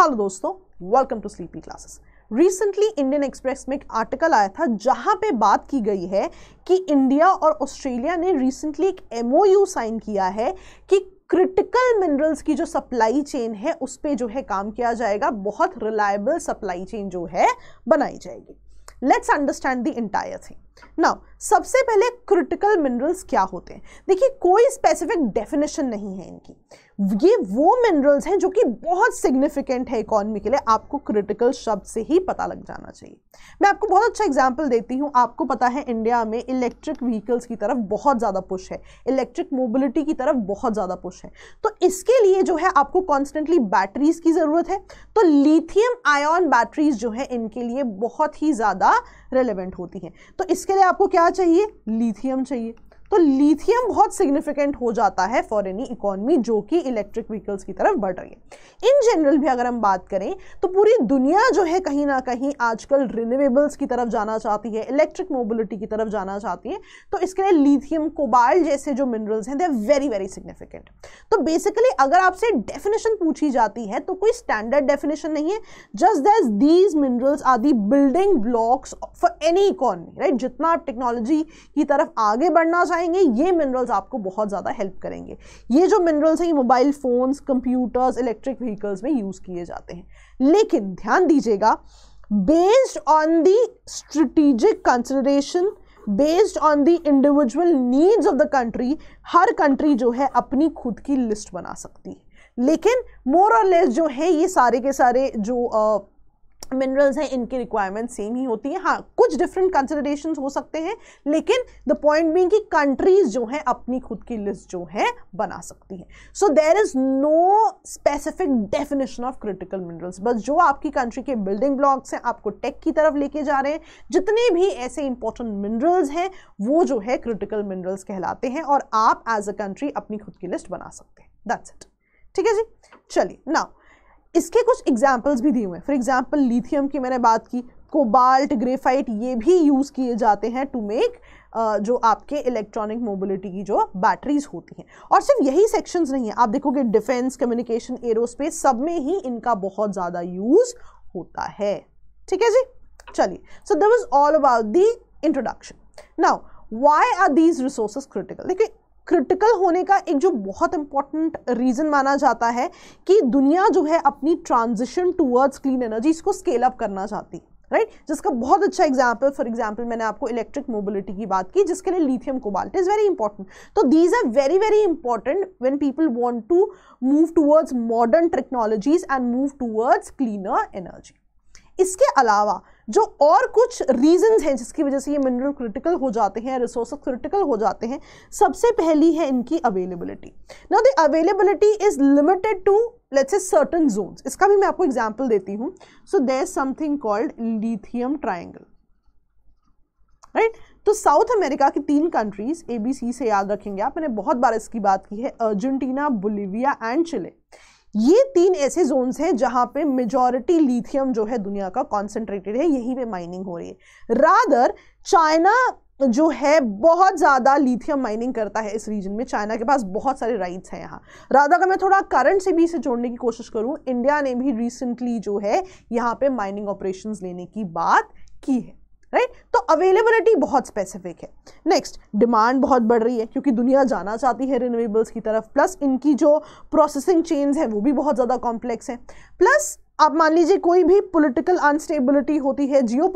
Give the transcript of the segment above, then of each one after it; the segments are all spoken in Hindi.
हेलो दोस्तों welcome to sleepy classes recently Indian Express में एक आर्टिकल आया था जहां पे बात की गई है कि इंडिया और ऑस्ट्रेलिया ने रिसेंटली एक एमओयू साइन किया है कि क्रिटिकल मिनरल्स की जो सप्लाई चेन है उस पर जो है काम किया जाएगा बहुत रिलायबल सप्लाई चेन जो है बनाई जाएगी let's understand the entire thing now सबसे पहले क्रिटिकल मिनरल्स क्या होते हैं देखिए कोई स्पेसिफिक डेफिनेशन नहीं है इनकी ये वो मिनरल्स हैं जो कि बहुत सिग्निफिकेंट है इकोनॉमी के लिए आपको क्रिटिकल शब्द से ही पता लग जाना चाहिए मैं आपको बहुत अच्छा एग्जांपल देती हूँ आपको पता है इंडिया में इलेक्ट्रिक व्हीकल्स की तरफ बहुत ज़्यादा पुश है इलेक्ट्रिक मोबिलिटी की तरफ बहुत ज़्यादा पुश है तो इसके लिए जो है आपको कॉन्स्टेंटली बैटरीज की ज़रूरत है तो लिथियम आयन बैटरीज जो है इनके लिए बहुत ही ज़्यादा रेलिवेंट होती हैं तो इसके लिए आपको क्या चाहिए लिथियम चाहिए तो लिथियम बहुत सिग्निफिकेंट हो जाता है फॉर एनी इकोनमी जो कि इलेक्ट्रिक व्हीकल्स की तरफ बढ़ रही है इन जनरल भी अगर हम बात करें तो पूरी दुनिया जो है कहीं ना कहीं आजकल रिन्यूएबल्स की तरफ जाना चाहती है इलेक्ट्रिक मोबिलिटी की तरफ जाना चाहती है तो इसके लिए लिथियम कोबाल्ट जैसे जो मिनरल्स हैं they are very very significant तो बेसिकली अगर आपसे डेफिनेशन पूछी जाती है तो कोई स्टैंडर्ड डेफिनेशन नहीं है just that's these minerals are the building blocks for any economy right जितना आप टेक्नोलॉजी की तरफ आगे बढ़ना चाहें खाएंगे ये मिनरल्स आपको बहुत ज़्यादा हेल्प करेंगे ये जो मिनरल्स हैं ये mobile phones computers electric vehicles में यूज़ किए जाते हैं लेकिन ध्यान दीजिएगा based on the strategic consideration based on the individual needs of the country हर कंट्री जो है अपनी खुद की लिस्ट बना सकती है लेकिन मोर और लेस जो है ये सारे के सारे जो uh, मिनरल्स हैं इनकी रिक्वायरमेंट सेम ही होती है हाँ कुछ डिफरेंट कंसिडरेशन हो सकते हैं लेकिन द पॉइंट बीइंग कि कंट्रीज जो हैं अपनी खुद की लिस्ट जो है बना सकती हैं so there is no specific definition of critical minerals बस जो आपकी कंट्री के बिल्डिंग ब्लॉक्स हैं आपको टेक की तरफ लेके जा रहे हैं जितने भी ऐसे इंपॉर्टेंट मिनरल्स हैं वो जो है क्रिटिकल मिनरल्स कहलाते हैं और आप एज अ कंट्री अपनी खुद की लिस्ट बना सकते हैं दैट्स इट ठीक है जी चलिए नाउ इसके कुछ एग्जाम्पल्स भी दिए हुए हैं फॉर एग्जाम्पल लिथियम की मैंने बात की कोबाल्ट ग्रेफाइट ये भी यूज़ किए जाते हैं टू मेक uh, जो आपके इलेक्ट्रॉनिक मोबिलिटी की जो बैटरीज होती हैं और सिर्फ यही सेक्शंस नहीं है आप देखोगे डिफेंस कम्युनिकेशन एरोस्पेस सब में ही इनका बहुत ज़्यादा यूज़ होता है ठीक है जी चलिए so the was all about the introduction now why are these resources critical देखिए क्रिटिकल होने का एक जो बहुत इंपॉर्टेंट रीज़न माना जाता है कि दुनिया जो है अपनी ट्रांजिशन टूवर्ड्स क्लीन एनर्जी इसको स्केल अप करना चाहती है राइट right? जिसका बहुत अच्छा एग्जाम्पल फॉर एग्जाम्पल मैंने आपको इलेक्ट्रिक मोबिलिटी की बात की जिसके लिए lithium cobalt is very important तो these are very very important when people want to move towards modern technologies and move towards cleaner energy इसके अलावा जो और कुछ रीजंस हैं जिसकी वजह से ये मिनरल क्रिटिकल हो जाते हैं रिसोर्स क्रिटिकल हो जाते हैं सबसे पहली है इनकी अवेलेबिलिटी ना the availability is limited to let's a certain zones इसका भी मैं आपको एग्जाम्पल देती हूँ so there is something called lithium triangle right तो साउथ अमेरिका की तीन कंट्रीज ए बी सी से याद रखेंगे आप मैंने बहुत बार इसकी बात की है अर्जेंटीना बोलीविया एंड चिले ये तीन ऐसे जोन्स हैं जहां पे मेजॉरिटी लिथियम जो है दुनिया का कॉन्सेंट्रेटेड है यहीं पे माइनिंग हो रही है रादर चाइना जो है बहुत ज़्यादा लिथियम माइनिंग करता है इस रीजन में चाइना के पास बहुत सारे राइट्स हैं यहाँ राधा का मैं थोड़ा करंट से भी इसे जोड़ने की कोशिश करूँ इंडिया ने भी रिसेंटली जो है यहाँ पे माइनिंग ऑपरेशंस लेने की बात की है अवेलेबिलिटी बहुत स्पेसिफिक है नेक्स्ट डिमांड बहुत बढ़ रही है क्योंकि दुनिया जाना चाहती है रिन्यूएबल्स की तरफ प्लस इनकी जो प्रोसेसिंग चेन्स हैं वो भी बहुत ज़्यादा कॉम्प्लेक्स हैं प्लस आप मान लीजिए कोई भी पॉलिटिकल अनस्टेबिलिटी होती है जियो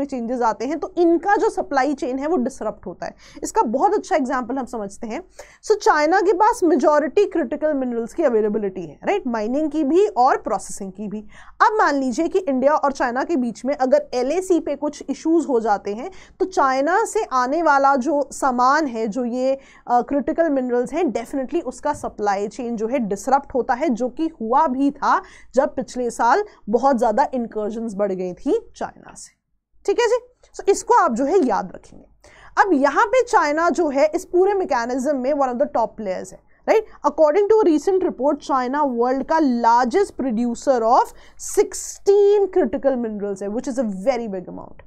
में चेंजेस आते हैं तो इनका जो सप्लाई चेन है वो डिसरप्ट होता है इसका बहुत अच्छा एग्जाम्पल हम समझते हैं सो so, चाइना के पास मेजॉरिटी क्रिटिकल मिनरल्स की अवेलेबिलिटी है राइट right? माइनिंग की भी और प्रोसेसिंग की भी अब मान लीजिए कि इंडिया और चाइना के बीच में अगर एल पे कुछ इशूज़ हो जाते हैं तो चाइना से आने वाला जो सामान है जो ये क्रिटिकल uh, मिनरल्स हैं डेफिनेटली उसका सप्लाई चेन जो है डिसरप्ट होता है जो कि हुआ भी था जब पिछले साल साल बहुत ज़्यादा इंकर्जन बढ़ गई थी चाइना से ठीक है जी सो इसको आप जो है याद रखेंगे अब यहाँ पे चाइना जो है इस पूरे मैकेनिज्म में one of the top players है right according to recent report China world का largest producer of sixteen critical minerals है which is a very big amount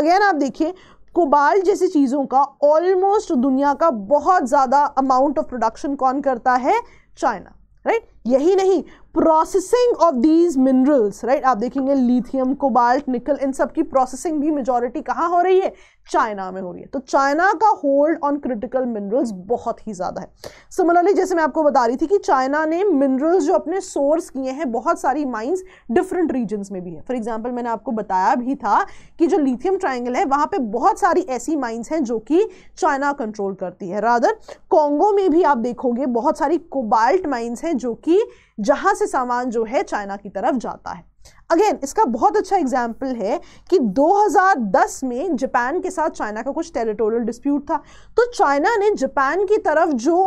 again आप देखिए कोबाल जैसी चीज़ों का ऑलमोस्ट दुनिया का बहुत ज़्यादा अमाउंट ऑफ प्रोडक्शन कौन करता है चाइना राइट यही नहीं processing of these minerals right आप देखेंगे लिथियम कोबाल्ट निकल इन सब की प्रोसेसिंग भी मेजोरिटी कहाँ हो रही है चाइना में हो रही है तो चाइना का होल्ड ऑन क्रिटिकल मिनरल्स बहुत ही ज़्यादा है सिमिलरली जैसे मैं आपको बता रही थी कि चाइना ने मिनरल्स जो अपने सोर्स किए हैं बहुत सारी माइंस डिफरेंट रीजन्स में भी है फॉर एग्जाम्पल मैंने आपको बताया भी था कि जो लिथियम ट्राइंगल है वहाँ पर बहुत सारी ऐसी माइंस हैं जो कि चाइना कंट्रोल करती है रादर कॉन्गो में भी आप देखोगे बहुत सारी कोबाल्ट माइंस हैं जो कि थी जहां से सामान जो है चाइना की तरफ जाता है अगेन इसका बहुत अच्छा एग्जाम्पल है कि 2010 में जापान के साथ चाइना का कुछ टेरिटोरियल डिस्प्यूट था तो चाइना ने जापान की तरफ जो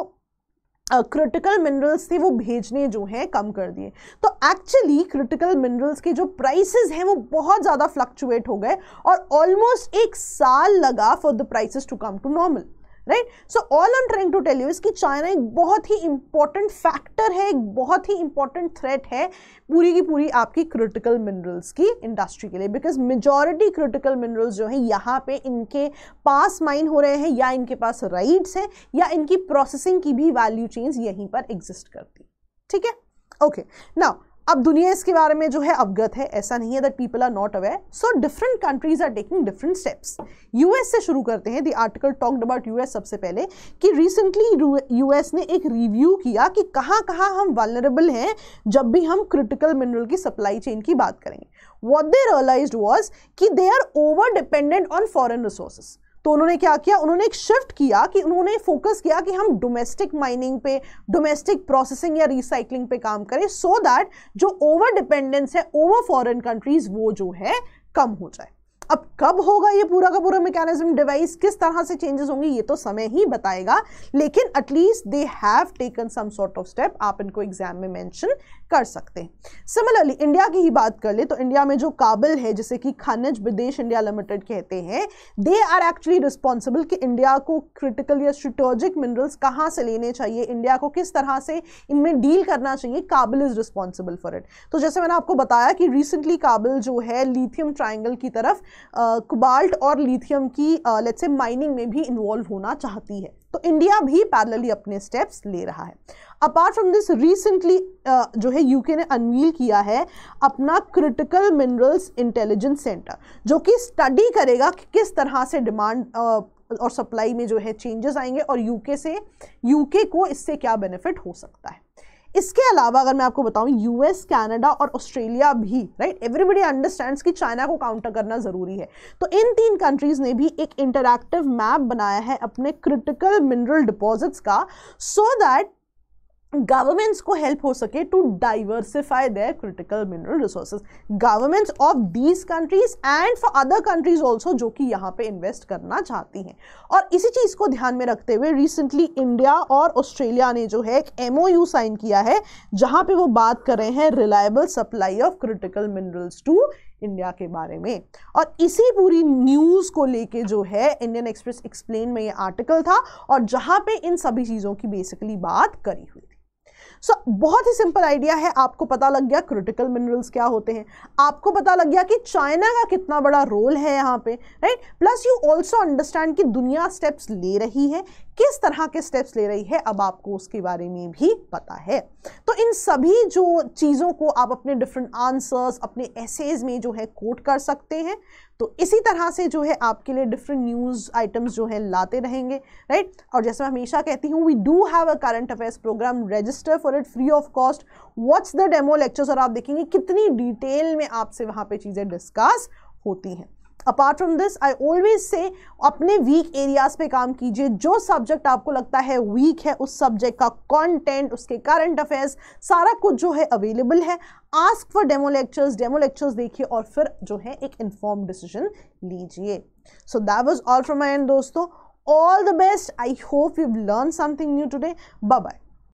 क्रिटिकल uh, मिनरल्स थे वो भेजने जो हैं कम कर दिए तो एक्चुअली क्रिटिकल मिनरल्स के जो प्राइसेस हैं वो बहुत ज़्यादा फ्लक्चुएट हो गए और ऑलमोस्ट एक साल लगा for the prices to come to normal right so all I am trying to tell you कि चाइना एक बहुत ही इंपॉर्टेंट फैक्टर है एक बहुत ही इंपॉर्टेंट थ्रेट है पूरी की पूरी आपकी क्रिटिकल मिनरल्स की इंडस्ट्री के लिए बिकॉज मेजॉरिटी क्रिटिकल मिनरल्स जो हैं यहाँ पे इनके पास माइन हो रहे हैं या इनके पास राइट्स हैं या इनकी प्रोसेसिंग की भी वैल्यू चेंज यहीं पर एग्जिस्ट करती ठीक है ओके नाउ अब दुनिया इसके बारे में जो है अवगत है ऐसा नहीं है that people are not aware so different countries are taking different steps US से शुरू करते हैं the article talked about US सबसे पहले कि रिसेंटली यूएस ने एक रिव्यू किया कि कहाँ कहाँ हम वालरेबल हैं जब भी हम क्रिटिकल मिनरल की सप्लाई चेन की बात करेंगे वॉट दे रियलाइज वॉज कि they are over dependent on foreign resources तो उन्होंने क्या किया उन्होंने एक शिफ्ट किया कि उन्होंने फोकस किया कि हम डोमेस्टिक माइनिंग पे डोमेस्टिक प्रोसेसिंग या रिसाइकलिंग पे काम करें सो so दैट जो ओवर डिपेंडेंस है ओवर फॉरेन कंट्रीज वो जो है कम हो जाए अब कब होगा ये पूरा का पूरा मैकेनिज्म डिवाइस किस तरह से चेंजेस होंगे ये तो समय ही बताएगा लेकिन at least they have taken some sort of step आप इनको एग्जाम में मेंशन कर सकते हैं सिमिलरली इंडिया की ही बात कर ले तो इंडिया में जो काबिल है जिसे कि खनिज विदेश इंडिया लिमिटेड कहते हैं दे आर एक्चुअली रिस्पॉन्सिबल कि इंडिया को क्रिटिकल या स्ट्रेटोजिक मिनरल्स कहाँ से लेने चाहिए इंडिया को किस तरह से इनमें डील करना चाहिए काबिल इज़ रिस्पॉन्सिबल फॉर इट तो जैसे मैंने आपको बताया कि रिसेंटली काबिल जो है लिथियम ट्राइंगल की तरफ कुबाल्ट और लिथियम की लेट्स से माइनिंग में भी इन्वॉल्व होना चाहती है तो इंडिया भी पैरलली अपने स्टेप्स ले रहा है अपार्ट फ्रॉम दिस रिसेंटली जो है यूके ने अनवील किया है अपना क्रिटिकल मिनरल्स इंटेलिजेंस सेंटर जो कि स्टडी करेगा कि किस तरह से डिमांड और सप्लाई में जो है चेंजेस आएंगे और यूके से यूके को इससे क्या बेनिफिट हो सकता है इसके अलावा अगर मैं आपको बताऊँ यूएस कैनेडा और ऑस्ट्रेलिया भी राइट एवरीबडी अंडरस्टैंड्स कि चाइना को काउंटर करना ज़रूरी है तो इन तीन कंट्रीज़ ने भी एक इंटरैक्टिव मैप बनाया है अपने क्रिटिकल मिनरल डिपॉजिट्स का सो so दैट गवर्नमेंट्स को हेल्प हो सके to diversify their critical mineral resources governments of these countries and for other countries also जो कि यहाँ पे इन्वेस्ट करना चाहती हैं और इसी चीज़ को ध्यान में रखते हुए रिसेंटली इंडिया और ऑस्ट्रेलिया ने जो है एक एम साइन किया है जहाँ पे वो बात कर रहे हैं reliable supply of critical minerals to India के बारे में और इसी पूरी न्यूज़ को लेके जो है इंडियन एक्सप्रेस एक्सप्लेन में ये आर्टिकल था और जहाँ पे इन सभी चीज़ों की बेसिकली बात करी हुई थी सो so, बहुत ही सिंपल आइडिया है आपको पता लग गया क्रिटिकल मिनरल्स क्या होते हैं आपको पता लग गया कि चाइना का कितना बड़ा रोल है यहाँ पे right plus you also understand कि दुनिया स्टेप्स ले रही है किस तरह के स्टेप्स ले रही है अब आपको उसके बारे में भी पता है तो इन सभी जो चीज़ों को आप अपने डिफरेंट आंसर्स अपने एसेज में जो है कोट कर सकते हैं तो इसी तरह से जो है आपके लिए डिफरेंट न्यूज़ आइटम्स जो है लाते रहेंगे राइट और जैसे मैं हमेशा कहती हूँ we do have a current affairs programme register for it free of cost what's the demo lectures और आप देखेंगे कितनी डिटेल में आपसे वहाँ पर चीज़ें डिस्कस होती हैं apart from this I always say अपने वीक एरियाज पे काम कीजिए जो सब्जेक्ट आपको लगता है वीक है उस सब्जेक्ट का कंटेंट उसके करंट अफेयर्स सारा कुछ जो है अवेलेबल है ask for demo lectures demo lectures देखिए और फिर जो है एक इन्फॉर्म डिसीजन लीजिए so that was all from my end दोस्तों all the best I hope you learn something new today bye